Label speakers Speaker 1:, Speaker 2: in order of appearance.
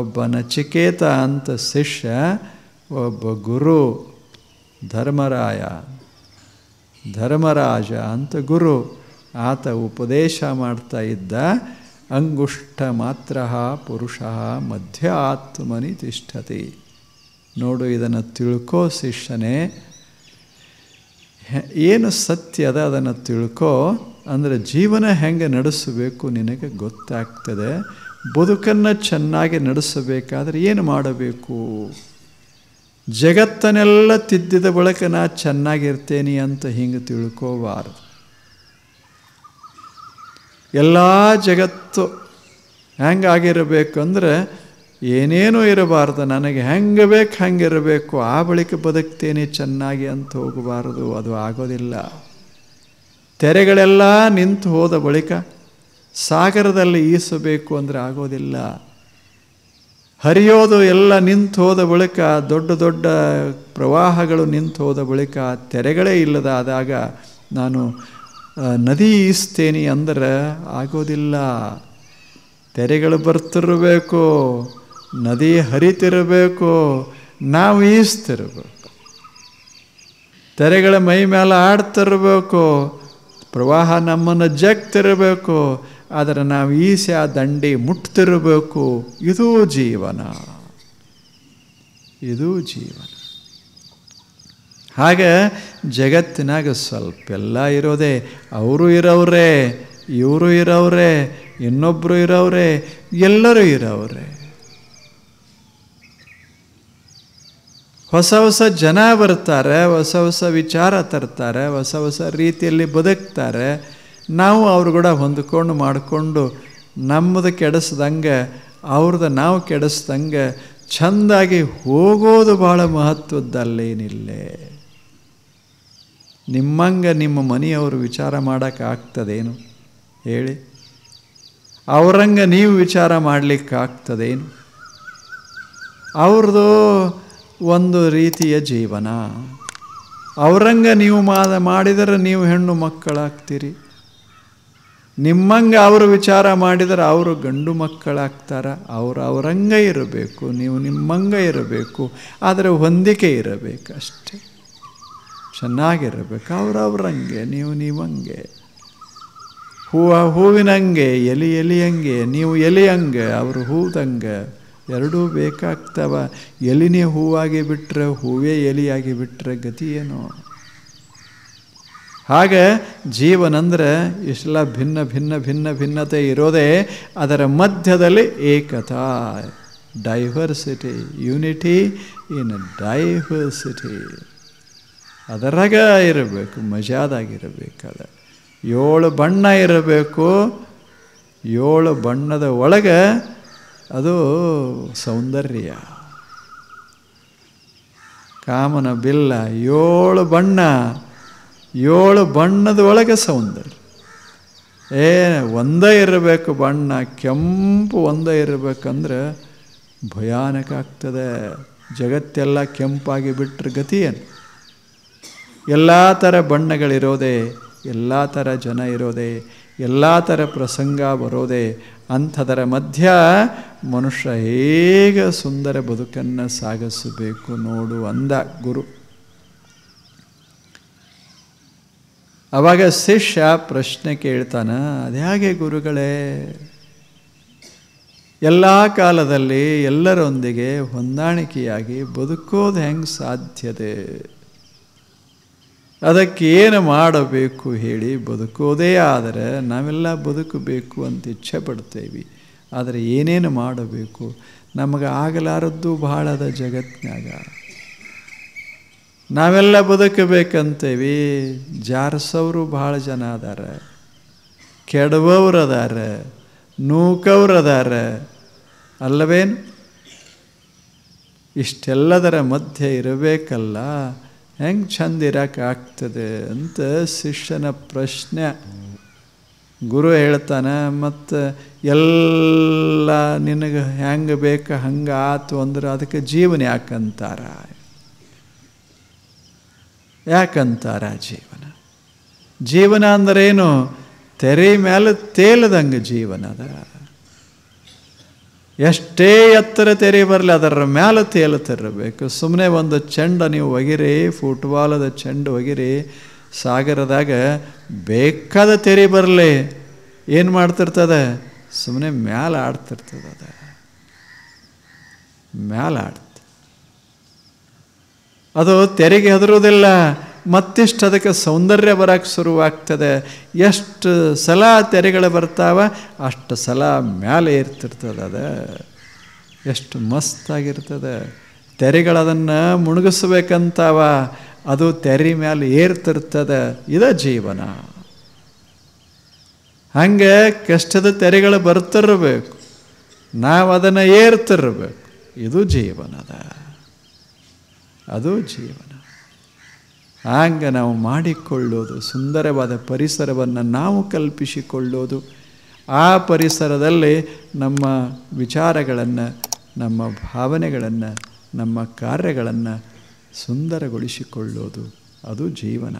Speaker 1: ಒಬ್ಬ ನಚಿಕೇತ ಅಂತ ಶಿಷ್ಯ ಒಬ್ಬ ಗುರು ಧರ್ಮರಾಯ ಧರ್ಮರಾಜ ಅಂತ ಗುರು ಆತ ಉಪದೇಶ ಮಾಡ್ತಾ ಇದ್ದ ಅಂಗುಷ್ಟ ಮಾತ್ರ ಪುರುಷ ಮಧ್ಯ ಆತ್ಮನಿ ತಿಷ್ಠತಿ ನೋಡು ಇದನ್ನು ತಿಳ್ಕೋ ಶಿಷ್ಯನೇ ಏನು ಸತ್ಯದ ಅದನ್ನು ತಿಳ್ಕೋ ಅಂದರೆ ಜೀವನ ಹೆಂಗೆ ನಡೆಸಬೇಕು ನಿನಗೆ ಗೊತ್ತಾಗ್ತದೆ ಬದುಕನ್ನು ಚೆನ್ನಾಗಿ ನಡೆಸಬೇಕಾದ್ರೆ ಏನು ಮಾಡಬೇಕು ಜಗತ್ತನ್ನೆಲ್ಲ ತಿದ್ದಿದ ಬಳಿಕ ನಾ ಚೆನ್ನಾಗಿರ್ತೇನೆ ಅಂತ ಹಿಂಗೆ ತಿಳ್ಕೋಬಾರದು ಎಲ್ಲ ಜಗತ್ತು ಹೆಂಗಾಗಿರಬೇಕಂದ್ರೆ ಏನೇನೂ ಇರಬಾರ್ದು ನನಗೆ ಹೆಂಗೆ ಬೇಕು ಹಂಗಿರಬೇಕು ಆ ಬಳಿಕ ಬದುಕ್ತೇನೆ ಚೆನ್ನಾಗಿ ಅಂತ ಹೋಗಬಾರದು ಅದು ಆಗೋದಿಲ್ಲ ತೆರೆಗಳೆಲ್ಲ ನಿಂತು ಹೋದ ಬಳಿಕ ಸಾಗರದಲ್ಲಿ ಈಸಬೇಕು ಅಂದರೆ ಆಗೋದಿಲ್ಲ ಹರಿಯೋದು ಎಲ್ಲ ನಿಂತು ಹೋದ ಬಳಿಕ ದೊಡ್ಡ ದೊಡ್ಡ ಪ್ರವಾಹಗಳು ನಿಂತು ಹೋದ ಬಳಿಕ ತೆರೆಗಳೇ ಇಲ್ಲದಾದಾಗ ನಾನು ನದಿ ಈಸ್ತೇನೆ ಅಂದರೆ ಆಗೋದಿಲ್ಲ ತೆರೆಗಳು ಬರ್ತಿರಬೇಕು ನದಿ ಹರಿತಿರಬೇಕು ನಾವು ಈಸ್ತಿರಬೇಕು ತೆರೆಗಳ ಮೈ ಮೇಲೆ ಆಡ್ತಿರಬೇಕು ಪ್ರವಾಹ ನಮ್ಮನ್ನು ಜಗ್ತಿರಬೇಕು ಆದರೆ ನಾವು ಈಸೆ ಆ ದಂಡಿ ಮುಟ್ತಿರಬೇಕು ಇದು ಜೀವನ ಇದು ಜೀವನ ಹಾಗೆ ಜಗತ್ತಿನಾಗ ಸ್ವಲ್ಪ ಎಲ್ಲ ಇರೋದೆ ಅವರು ಇರೋರೆ ಇವರು ಇರೋವ್ರೆ ಇನ್ನೊಬ್ಬರು ಇರೋವ್ರೆ ಎಲ್ಲರೂ ಇರೋವ್ರೆ ಹೊಸ ಹೊಸ ಜನ ಬರ್ತಾರೆ ಹೊಸ ಹೊಸ ವಿಚಾರ ತರ್ತಾರೆ ಹೊಸ ಹೊಸ ರೀತಿಯಲ್ಲಿ ಬದುಕ್ತಾರೆ ನಾವು ಅವ್ರು ಕೂಡ ಹೊಂದ್ಕೊಂಡು ಮಾಡಿಕೊಂಡು ನಮ್ಮದು ಕೆಡಿಸ್ದಂಗೆ ಅವ್ರದ್ದು ನಾವು ಕೆಡಿಸ್ದಂಗೆ ಚಂದಾಗಿ ಹೋಗೋದು ಭಾಳ ಮಹತ್ವದ್ದಲ್ಲೇನಿಲ್ಲೇ ನಿಮ್ಮಂಗೆ ನಿಮ್ಮ ಮನೆಯವರು ವಿಚಾರ ಮಾಡೋಕ್ಕಾಗ್ತದೇನು ಹೇಳಿ ಅವರಂಗೆ ನೀವು ವಿಚಾರ ಮಾಡಲಿಕ್ಕಾಗ್ತದೇನು ಅವ್ರದ್ದು ಒಂದು ರೀತಿಯ ಜೀವನ ಅವರಂಗ ನೀವು ಮಾದ ಮಾಡಿದರೆ ನೀವು ಹೆಣ್ಣು ಮಕ್ಕಳಾಗ್ತೀರಿ ನಿಮ್ಮಂಗೆ ಅವರು ವಿಚಾರ ಮಾಡಿದರೆ ಅವರು ಗಂಡು ಮಕ್ಕಳಾಗ್ತಾರ ಅವರು ಅವರಂಗ ಇರಬೇಕು ನೀವು ನಿಮ್ಮಂಗ ಇರಬೇಕು ಆದರೆ ಹೊಂದಿಕೆ ಇರಬೇಕು ಅಷ್ಟೇ ಚೆನ್ನಾಗಿರಬೇಕು ಅವ್ರ ಅವರಂಗೆ ನೀವು ನಿಮ್ಮಂಗೆ ಹೂವ ಹೂವಿನಂಗೆ ಎಲಿ ಎಲಿಯಂಗೆ ನೀವು ಎಲಿಯಂಗೆ ಅವರು ಹೂದಂಗೆ ಎರಡೂ ಬೇಕಾಗ್ತವ ಎಲಿನೇ ಹೂವಾಗಿ ಬಿಟ್ಟರೆ ಹೂವೇ ಎಲಿಯಾಗಿ ಬಿಟ್ಟರೆ ಗತಿ ಏನು ಹಾಗೆ ಜೀವನಂದರೆ ಇಷ್ಟೆಲ್ಲ ಭಿನ್ನ ಭಿನ್ನ ಭಿನ್ನ ಭಿನ್ನತೆ ಇರೋದೇ ಅದರ ಮಧ್ಯದಲ್ಲಿ ಏಕತಾ ಡೈವರ್ಸಿಟಿ ಯೂನಿಟಿ ಇನ್ ಡೈವರ್ಸಿಟಿ ಅದರಾಗ ಇರಬೇಕು ಮಜಾದಾಗಿರಬೇಕಾದ ಏಳು ಬಣ್ಣ ಇರಬೇಕು ಏಳು ಬಣ್ಣದ ಒಳಗೆ ಅದು ಸೌಂದರ್ಯ ಕಾಮನ ಬಿಲ್ಲ ಏಳು ಬಣ್ಣ ಏಳು ಬಣ್ಣದ ಒಳಗೆ ಸೌಂದರ್ಯ ಏ ಒಂದೇ ಇರಬೇಕು ಬಣ್ಣ ಕೆಂಪು ಒಂದೇ ಇರಬೇಕಂದ್ರೆ ಭಯಾನಕ ಆಗ್ತದೆ ಜಗತ್ತೆಲ್ಲ ಕೆಂಪಾಗಿ ಬಿಟ್ಟರೆ ಗತಿ ಏನು ಎಲ್ಲ ಥರ ಬಣ್ಣಗಳಿರೋದೆ ಎಲ್ಲ ಥರ ಜನ ಇರೋದೆ ಎಲ್ಲ ಥರ ಪ್ರಸಂಗ ಬರೋದೇ ಅಂಥದರ ಮಧ್ಯ ಮನುಷ್ಯ ಹೇಗೆ ಸುಂದರ ಬದುಕನ್ನು ಸಾಗಿಸಬೇಕು ನೋಡು ಅಂದ ಗುರು ಅವಾಗ ಶಿಷ್ಯ ಪ್ರಶ್ನೆ ಕೇಳ್ತಾನ ಅದ್ಯಾಗೆ ಗುರುಗಳೇ ಎಲ್ಲ ಕಾಲದಲ್ಲಿ ಎಲ್ಲರೊಂದಿಗೆ ಹೊಂದಾಣಿಕೆಯಾಗಿ ಬದುಕೋದು ಹೆಂಗೆ ಸಾಧ್ಯತೆ ಅದಕ್ಕೆ ಏನು ಮಾಡಬೇಕು ಹೇಳಿ ಬದುಕೋದೇ ಆದರೆ ನಾವೆಲ್ಲ ಬದುಕಬೇಕು ಅಂತ ಇಚ್ಛೆ ಪಡ್ತೇವೆ ಆದರೆ ಏನೇನು ಮಾಡಬೇಕು ನಮಗೆ ಆಗಲಾರದ್ದು ಅದ ಜಗತ್ತಿನಾಗ ನಾವೆಲ್ಲ ಬದುಕಬೇಕಂತೇವಿ ಜಾರಸವರು ಭಾಳ ಜನ ಅದಾರ ಕೆಡವವ್ರು ಅದಾರ ನೂಕವ್ರು ಅಲ್ಲವೇನು ಇಷ್ಟೆಲ್ಲದರ ಮಧ್ಯೆ ಇರಬೇಕಲ್ಲ ಹೆಂಗೆ ಚಂದ ಆಗ್ತದೆ ಅಂತ ಶಿಷ್ಯನ ಪ್ರಶ್ನೆ ಗುರು ಹೇಳ್ತಾನೆ ಮತ್ತು ಎಲ್ಲ ನಿನಗೆ ಹೆಂಗೆ ಬೇಕು ಹಂಗೆ ಆತು ಅಂದ್ರೆ ಅದಕ್ಕೆ ಜೀವನ ಯಾಕಂತಾರ ಯಾಕಂತಾರ ಜೀವನ ಜೀವನ ಅಂದ್ರೇನು ತೆರೆ ಮೇಲೆ ತೇಲದಂಗೆ ಜೀವನದ ಎಷ್ಟೇ ಎತ್ತರ ತೆರಿ ಬರಲಿ ಅದರ ಮೇಲೆ ತೇಲುತ್ತಿರಬೇಕು ಸುಮ್ಮನೆ ಒಂದು ಚೆಂಡ ನೀವು ಒಗಿರಿ ಫುಟ್ಬಾಲದ ಚೆಂಡು ಒಗಿರಿ ಸಾಗರದಾಗ ಬೇಕಾದ ತೆರೆ ಬರಲಿ ಏನು ಮಾಡ್ತಿರ್ತದೆ ಸುಮ್ಮನೆ ಮ್ಯಾಲೆ ಆಡ್ತಿರ್ತದೆ ಅದ ಮ್ಯಾಲೆ ಆಡ್ತ ಅದು ತೆರಿಗೆ ಹೆದರುವುದಿಲ್ಲ ಮತ್ತಿಷ್ಟು ಅದಕ್ಕೆ ಸೌಂದರ್ಯ ಬರೋಕ್ಕೆ ಶುರುವಾಗ್ತದೆ ಎಷ್ಟು ಸಲ ತೆರೆಗಳು ಬರ್ತಾವ ಅಷ್ಟು ಸಲ ಮೇಲೆ ಇರ್ತಿರ್ತದೆ ಅದು ಎಷ್ಟು ಮಸ್ತಾಗಿರ್ತದೆ ತೆರೆಗಳದನ್ನು ಮುಣುಗಿಸ್ಬೇಕಂತಾವ ಅದು ತೆರೆ ಮೇಲೆ ಏರ್ತಿರ್ತದೆ ಇದ ಜೀವನ ಹಂಗೆ ಕಷ್ಟದ ತೆರೆಗಳು ಬರ್ತಿರಬೇಕು ನಾವು ಅದನ್ನು ಏರ್ತಿರ್ಬೇಕು ಇದು ಜೀವನದ ಅದು ಜೀವನ ಆಂಗ ನಾವು ಮಾಡಿಕೊಳ್ಳೋದು ಸುಂದರವಾದ ಪರಿಸರವನ್ನು ನಾವು ಕಲ್ಪಿಸಿಕೊಳ್ಳೋದು ಆ ಪರಿಸರದಲ್ಲಿ ನಮ್ಮ ವಿಚಾರಗಳನ್ನು ನಮ್ಮ ಭಾವನೆಗಳನ್ನು ನಮ್ಮ ಕಾರ್ಯಗಳನ್ನು ಸುಂದರಗೊಳಿಸಿಕೊಳ್ಳೋದು ಅದು ಜೀವನ